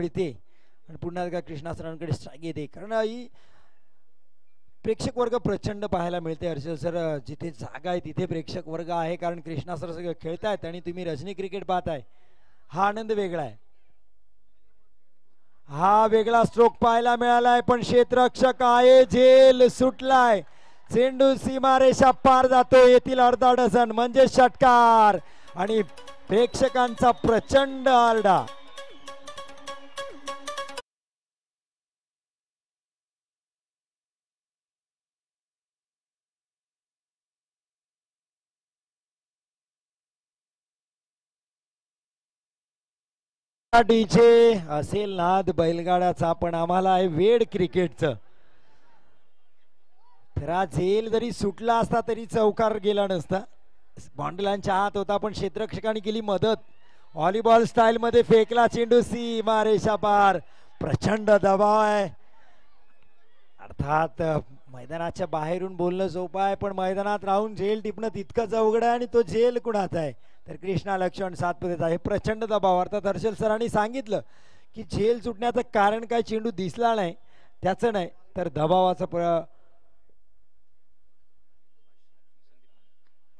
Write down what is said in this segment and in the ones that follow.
मिळते आणि पुन्हा एकदा कृष्णासरांकडे येते कारण ही प्रेक्षक वर्ग प्रचंड पाहायला मिळते हर्षल सर जिथे जागा आहे तिथे प्रेक्षक वर्ग आहे कारण कृष्णा सर सगळं खेळतायत आणि तुम्ही रजनी क्रिकेट पाहताय हा आनंद वेगळा आहे हा वेगळा स्ट्रोक पाहायला मिळालाय पण क्षेत्ररक्षक आहे झेल सुटलाय चेंडू सीमारेषा पार जातो येथील अर्धा डझन म्हणजे षटकार आणि प्रेक्षकांचा प्रचंड आरडा डीजे असेल नाद बैलगाड्याचा पण आम्हाला आहे वेड क्रिकेटचं खरा झेल जरी सुटला असता तरी चौकार गेला नसता बॉन्डलांच्या हात होता पण क्षेत्रक्षकाने केली मदत व्हॉलीबॉल स्टाईल मध्ये फेकला चेंडू सी मारेशा पार प्रचंड दबाव आहे अर्थात मैदानाच्या बाहेरून बोलणं सोपं आहे पण मैदानात राहून झेल टिपणं तितकंच अवघड आहे आणि तो झेल कुणाचा आहे तर कृष्णा लक्ष्मण सातपुतेचा हे प्रचंड दबाव अर्थात हर्षल सरांनी सांगितलं की झेल सुटण्याचं कारण काय चेंडू दिसला नाही त्याचं नाही तर दबावाचं प्र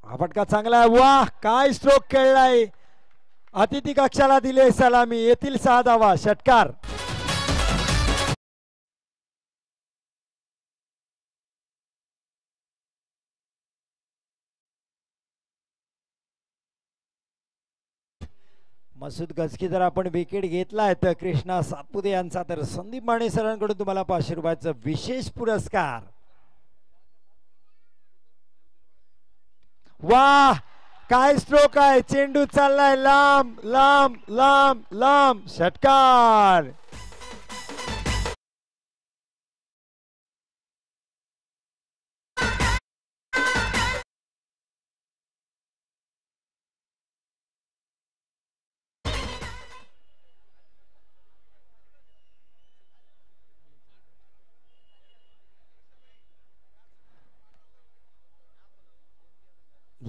हा फटका चांगला वा काय स्ट्रोक खेळलाय अतिथी कक्षाला दिले सलामी येथील सहा धावा षटकार मसूद जर आपण विकेट घेतलाय तर कृष्णा सातपुते यांचा तर संदीप माने सरांकडून तुम्हाला पाचशे रुपयाचा विशेष पुरस्कार वा काय स्ट्रोक आहे चेंडू चाललाय लांब लांब लांब लांब षटकार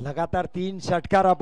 लगातार तीन षटकार